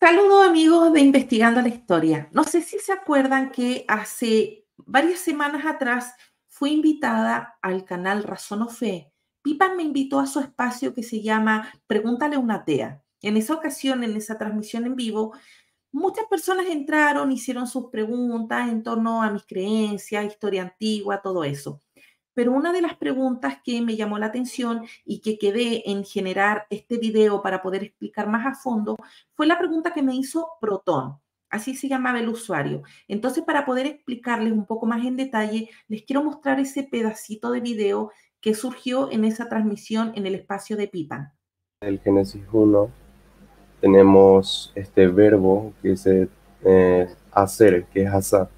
Saludos amigos de Investigando la Historia. No sé si se acuerdan que hace varias semanas atrás fui invitada al canal Razón o Fe. pipa me invitó a su espacio que se llama Pregúntale una Tea. En esa ocasión, en esa transmisión en vivo, muchas personas entraron, hicieron sus preguntas en torno a mis creencias, historia antigua, todo eso. Pero una de las preguntas que me llamó la atención y que quedé en generar este video para poder explicar más a fondo fue la pregunta que me hizo Proton. Así se llamaba el usuario. Entonces, para poder explicarles un poco más en detalle, les quiero mostrar ese pedacito de video que surgió en esa transmisión en el espacio de Pipan. El Génesis 1 tenemos este verbo que es eh, hacer, que es asar,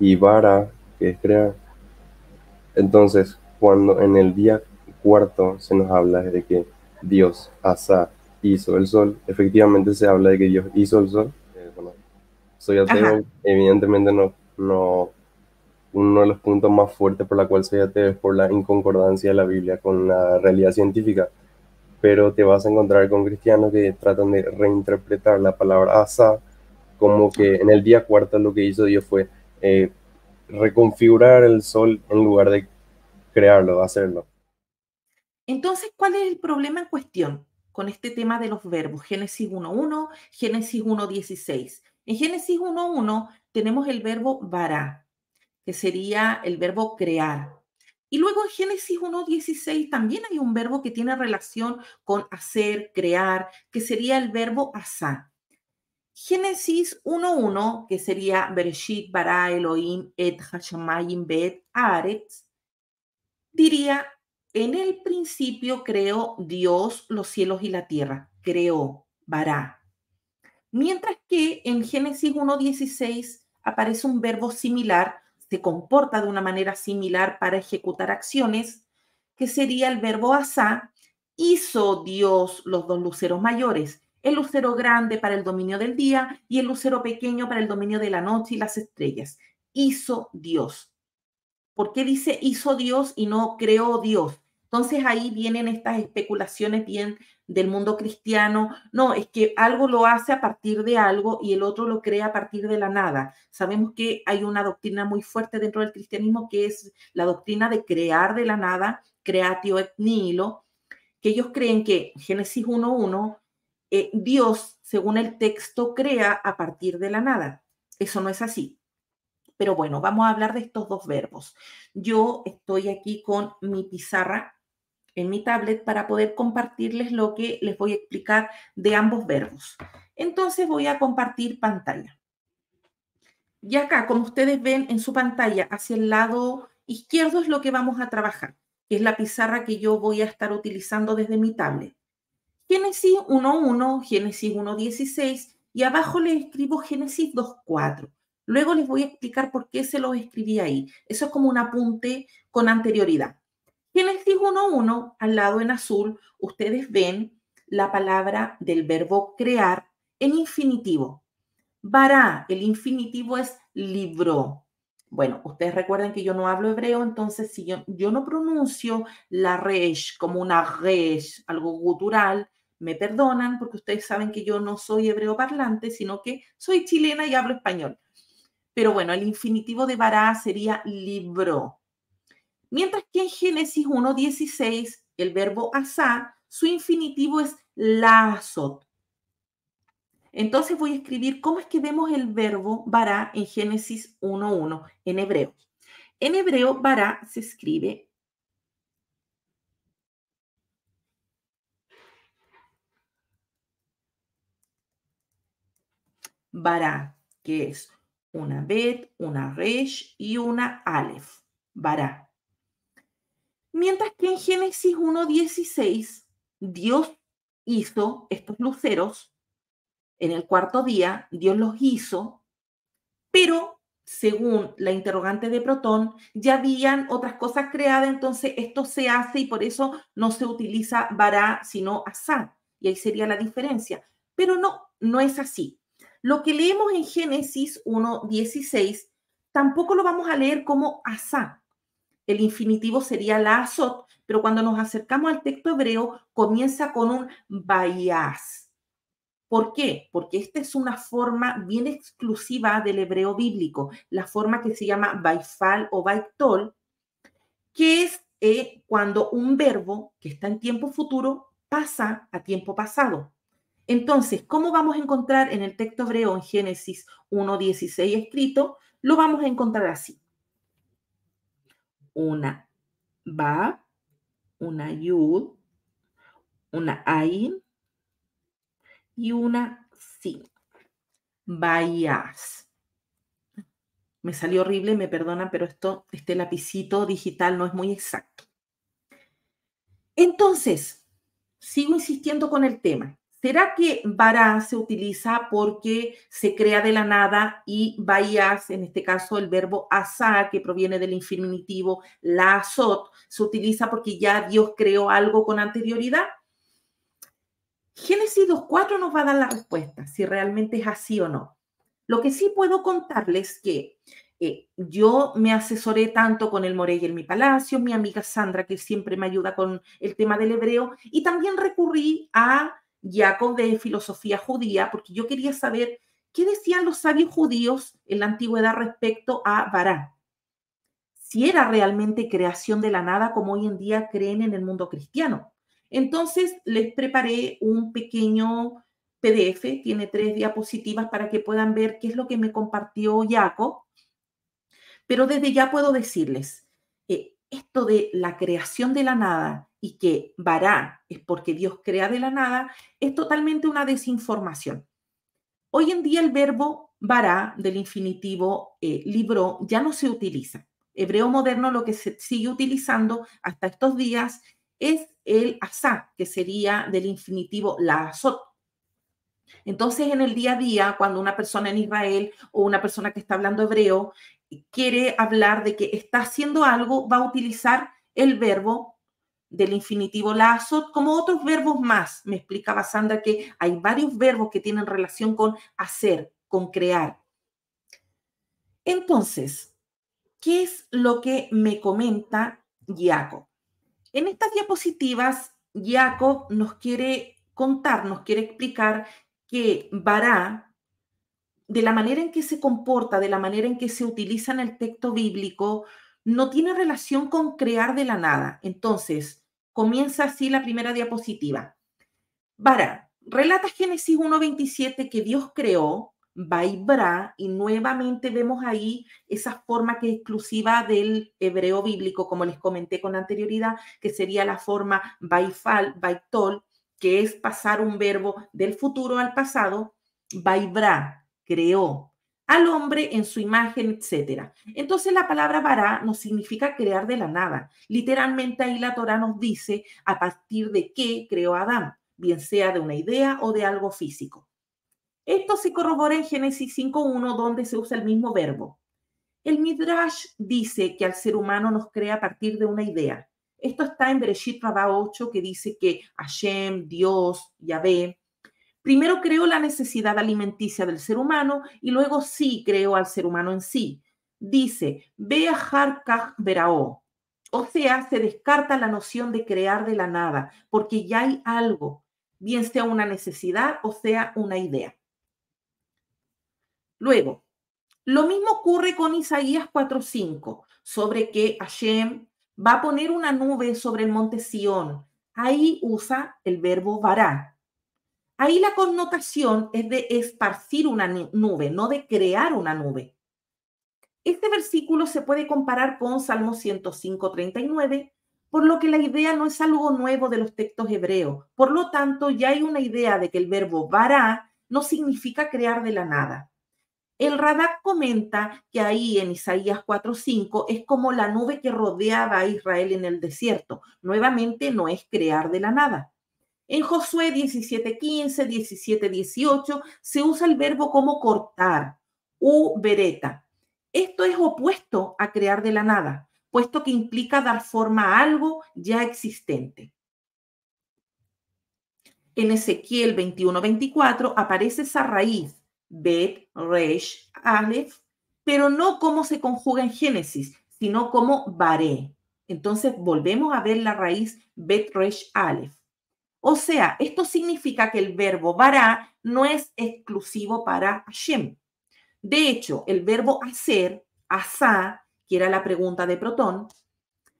y vara, que es crear. Entonces, cuando en el día cuarto se nos habla de que Dios asa hizo el sol, efectivamente se habla de que Dios hizo el sol. Eh, soy ateo, evidentemente no, no, uno de los puntos más fuertes por la cual soy ateo es por la inconcordancia de la Biblia con la realidad científica. Pero te vas a encontrar con cristianos que tratan de reinterpretar la palabra asa como que en el día cuarto lo que hizo Dios fue eh, reconfigurar el sol en lugar de crearlo, hacerlo. Entonces, ¿cuál es el problema en cuestión con este tema de los verbos? Génesis 1.1, Génesis 1.16. En Génesis 1.1 tenemos el verbo vará, que sería el verbo crear. Y luego en Génesis 1.16 también hay un verbo que tiene relación con hacer, crear, que sería el verbo asá. Génesis 1.1, que sería Bereshit bara Elohim et Hashemayim bet Aretz, diría, en el principio creó Dios los cielos y la tierra, creó, bara. Mientras que en Génesis 1.16 aparece un verbo similar, se comporta de una manera similar para ejecutar acciones, que sería el verbo asá, hizo Dios los dos luceros mayores, el lucero grande para el dominio del día y el lucero pequeño para el dominio de la noche y las estrellas. Hizo Dios. ¿Por qué dice hizo Dios y no creó Dios? Entonces ahí vienen estas especulaciones bien del mundo cristiano. No, es que algo lo hace a partir de algo y el otro lo crea a partir de la nada. Sabemos que hay una doctrina muy fuerte dentro del cristianismo que es la doctrina de crear de la nada, creatio et nihilo, que ellos creen que Génesis 1.1 eh, Dios, según el texto, crea a partir de la nada. Eso no es así. Pero bueno, vamos a hablar de estos dos verbos. Yo estoy aquí con mi pizarra en mi tablet para poder compartirles lo que les voy a explicar de ambos verbos. Entonces voy a compartir pantalla. Y acá, como ustedes ven en su pantalla, hacia el lado izquierdo es lo que vamos a trabajar, que es la pizarra que yo voy a estar utilizando desde mi tablet. Génesis 1.1, Génesis 1.16 y abajo les escribo Génesis 2.4. Luego les voy a explicar por qué se los escribí ahí. Eso es como un apunte con anterioridad. Génesis 1.1, al lado en azul, ustedes ven la palabra del verbo crear en infinitivo. Bará, el infinitivo es libro. Bueno, ustedes recuerden que yo no hablo hebreo, entonces si yo, yo no pronuncio la resh como una resh, algo gutural, me perdonan porque ustedes saben que yo no soy hebreo parlante, sino que soy chilena y hablo español. Pero bueno, el infinitivo de Bará sería libro. Mientras que en Génesis 1.16, el verbo asá, su infinitivo es lazot. Entonces voy a escribir cómo es que vemos el verbo vará en Génesis 1.1 en hebreo. En hebreo, bará se escribe bará, que es una bet, una resh y una aleph, bará. Mientras que en Génesis 1.16, Dios hizo estos luceros, en el cuarto día Dios los hizo, pero según la interrogante de Protón, ya habían otras cosas creadas, entonces esto se hace y por eso no se utiliza vará, sino asá. Y ahí sería la diferencia. Pero no, no es así. Lo que leemos en Génesis 1.16 tampoco lo vamos a leer como asá. El infinitivo sería la azot, pero cuando nos acercamos al texto hebreo comienza con un bayaz. ¿Por qué? Porque esta es una forma bien exclusiva del hebreo bíblico, la forma que se llama baifal o bytol que es eh, cuando un verbo que está en tiempo futuro pasa a tiempo pasado. Entonces, ¿cómo vamos a encontrar en el texto hebreo en Génesis 1.16 escrito? Lo vamos a encontrar así. Una va, una yud, una ain y una sin. Bayas. Me salió horrible, me perdonan, pero esto, este lapicito digital no es muy exacto. Entonces, sigo insistiendo con el tema. ¿Será que Bará se utiliza porque se crea de la nada y vayas, en este caso el verbo azar, que proviene del infinitivo la azot, se utiliza porque ya Dios creó algo con anterioridad? Génesis 2.4 nos va a dar la respuesta, si realmente es así o no. Lo que sí puedo contarles que eh, yo me asesoré tanto con el Morey en mi palacio, mi amiga Sandra, que siempre me ayuda con el tema del hebreo, y también recurrí a Jacob de filosofía judía, porque yo quería saber qué decían los sabios judíos en la antigüedad respecto a Bará. Si era realmente creación de la nada como hoy en día creen en el mundo cristiano. Entonces les preparé un pequeño PDF, tiene tres diapositivas para que puedan ver qué es lo que me compartió Jacob. Pero desde ya puedo decirles, que eh, esto de la creación de la nada y que vará es porque Dios crea de la nada, es totalmente una desinformación. Hoy en día el verbo vará del infinitivo eh, libro ya no se utiliza. Hebreo moderno lo que se sigue utilizando hasta estos días es el asá, que sería del infinitivo la azot. Entonces, en el día a día, cuando una persona en Israel o una persona que está hablando hebreo eh, quiere hablar de que está haciendo algo, va a utilizar el verbo del infinitivo lazo, como otros verbos más. Me explicaba Sandra que hay varios verbos que tienen relación con hacer, con crear. Entonces, ¿qué es lo que me comenta Giaco? En estas diapositivas, Giaco nos quiere contar, nos quiere explicar que Bará, de la manera en que se comporta, de la manera en que se utiliza en el texto bíblico, no tiene relación con crear de la nada. Entonces, comienza así la primera diapositiva. Bara, relata Génesis 1.27 que Dios creó, vaibra, y nuevamente vemos ahí esa forma que es exclusiva del hebreo bíblico, como les comenté con anterioridad, que sería la forma baifal, baitol, que es pasar un verbo del futuro al pasado, bra, creó, al hombre en su imagen, etc. Entonces la palabra Bará no significa crear de la nada. Literalmente ahí la Torah nos dice a partir de qué creó Adán, bien sea de una idea o de algo físico. Esto se corrobora en Génesis 5.1, donde se usa el mismo verbo. El Midrash dice que al ser humano nos crea a partir de una idea. Esto está en Bereshit Rabá 8, que dice que Hashem, Dios, Yahvé, Primero creó la necesidad alimenticia del ser humano y luego sí creó al ser humano en sí. Dice, Beahar Kach Berao. O sea, se descarta la noción de crear de la nada, porque ya hay algo, bien sea una necesidad o sea una idea. Luego, lo mismo ocurre con Isaías 4:5, sobre que Hashem va a poner una nube sobre el monte Sión. Ahí usa el verbo vará, Ahí la connotación es de esparcir una nube, no de crear una nube. Este versículo se puede comparar con Salmo 105, 39, por lo que la idea no es algo nuevo de los textos hebreos. Por lo tanto, ya hay una idea de que el verbo vará no significa crear de la nada. El Radak comenta que ahí en Isaías 4:5 es como la nube que rodeaba a Israel en el desierto. Nuevamente no es crear de la nada. En Josué 17:15, 17:18 se usa el verbo como cortar, u vereta. Esto es opuesto a crear de la nada, puesto que implica dar forma a algo ya existente. En Ezequiel 21:24 aparece esa raíz, bet, resh, aleph, pero no como se conjuga en Génesis, sino como bare. Entonces volvemos a ver la raíz bet, resh, aleph. O sea, esto significa que el verbo vará no es exclusivo para Hashem. De hecho, el verbo hacer, asá, que era la pregunta de Protón,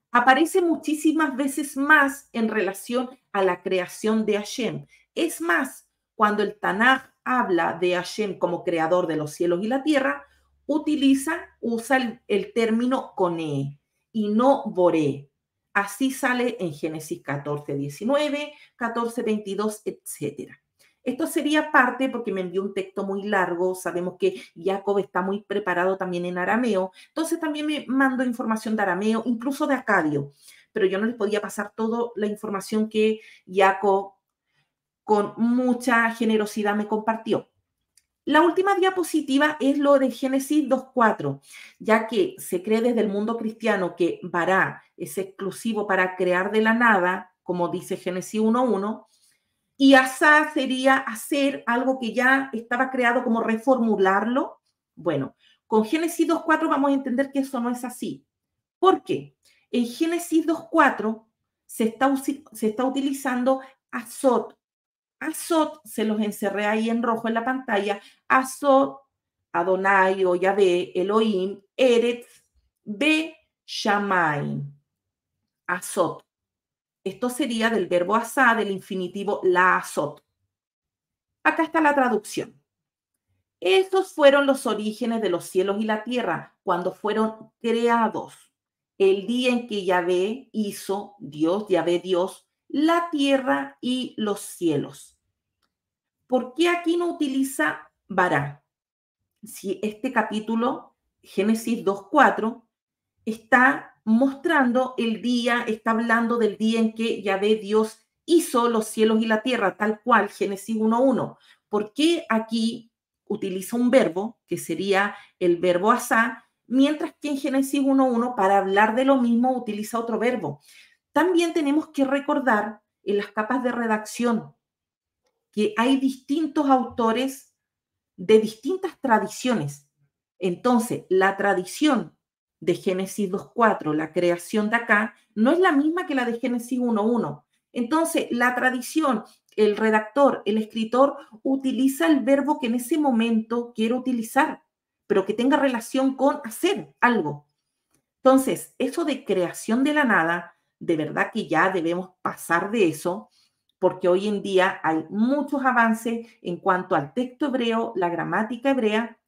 aparece muchísimas veces más en relación a la creación de Hashem. Es más, cuando el Tanaj habla de Hashem como creador de los cielos y la tierra, utiliza, usa el, término cone y no boré. Así sale en Génesis 14, 19, 14, 22, etc. Esto sería parte, porque me envió un texto muy largo, sabemos que Jacob está muy preparado también en arameo, entonces también me mando información de arameo, incluso de acadio, pero yo no les podía pasar toda la información que Jacob con mucha generosidad me compartió. La última diapositiva es lo de Génesis 2.4, ya que se cree desde el mundo cristiano que Bará es exclusivo para crear de la nada, como dice Génesis 1.1, y Asá sería hacer algo que ya estaba creado, como reformularlo. Bueno, con Génesis 2.4 vamos a entender que eso no es así. ¿Por qué? En Génesis 2.4 se está, se está utilizando azot Azot, se los encerré ahí en rojo en la pantalla, Azot, Adonai o Yahvé, Elohim, Eretz, Be, Shamaim, Azot. Esto sería del verbo asá, del infinitivo la azot. Acá está la traducción. Estos fueron los orígenes de los cielos y la tierra cuando fueron creados. El día en que Yahvé hizo, Dios, Yahvé Dios, la tierra y los cielos. ¿por qué aquí no utiliza vará? Si este capítulo, Génesis 2.4, está mostrando el día, está hablando del día en que Yahvé Dios hizo los cielos y la tierra, tal cual Génesis 1.1. ¿Por qué aquí utiliza un verbo, que sería el verbo asá, mientras que en Génesis 1.1, para hablar de lo mismo, utiliza otro verbo? También tenemos que recordar en las capas de redacción que hay distintos autores de distintas tradiciones. Entonces, la tradición de Génesis 2.4, la creación de acá, no es la misma que la de Génesis 1.1. Entonces, la tradición, el redactor, el escritor, utiliza el verbo que en ese momento quiere utilizar, pero que tenga relación con hacer algo. Entonces, eso de creación de la nada, de verdad que ya debemos pasar de eso porque hoy en día hay muchos avances en cuanto al texto hebreo, la gramática hebrea,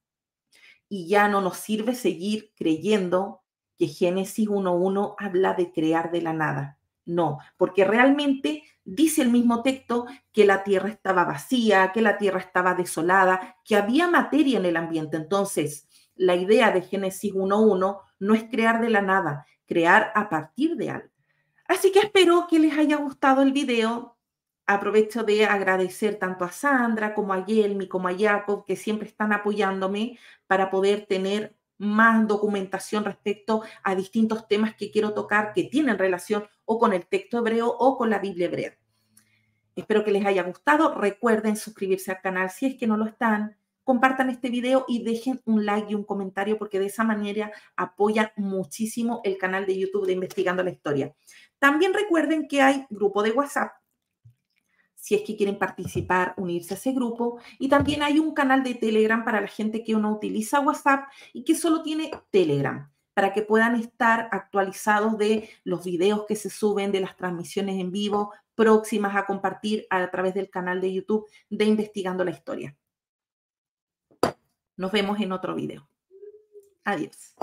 y ya no nos sirve seguir creyendo que Génesis 1.1 habla de crear de la nada. No, porque realmente dice el mismo texto que la tierra estaba vacía, que la tierra estaba desolada, que había materia en el ambiente. Entonces, la idea de Génesis 1.1 no es crear de la nada, crear a partir de algo. Así que espero que les haya gustado el video aprovecho de agradecer tanto a Sandra como a Yelmi, como a Jacob, que siempre están apoyándome para poder tener más documentación respecto a distintos temas que quiero tocar que tienen relación o con el texto hebreo o con la Biblia hebrea. Espero que les haya gustado. Recuerden suscribirse al canal si es que no lo están. Compartan este video y dejen un like y un comentario porque de esa manera apoyan muchísimo el canal de YouTube de Investigando la Historia. También recuerden que hay grupo de WhatsApp si es que quieren participar, unirse a ese grupo. Y también hay un canal de Telegram para la gente que no utiliza WhatsApp y que solo tiene Telegram para que puedan estar actualizados de los videos que se suben, de las transmisiones en vivo próximas a compartir a través del canal de YouTube de Investigando la Historia. Nos vemos en otro video. Adiós.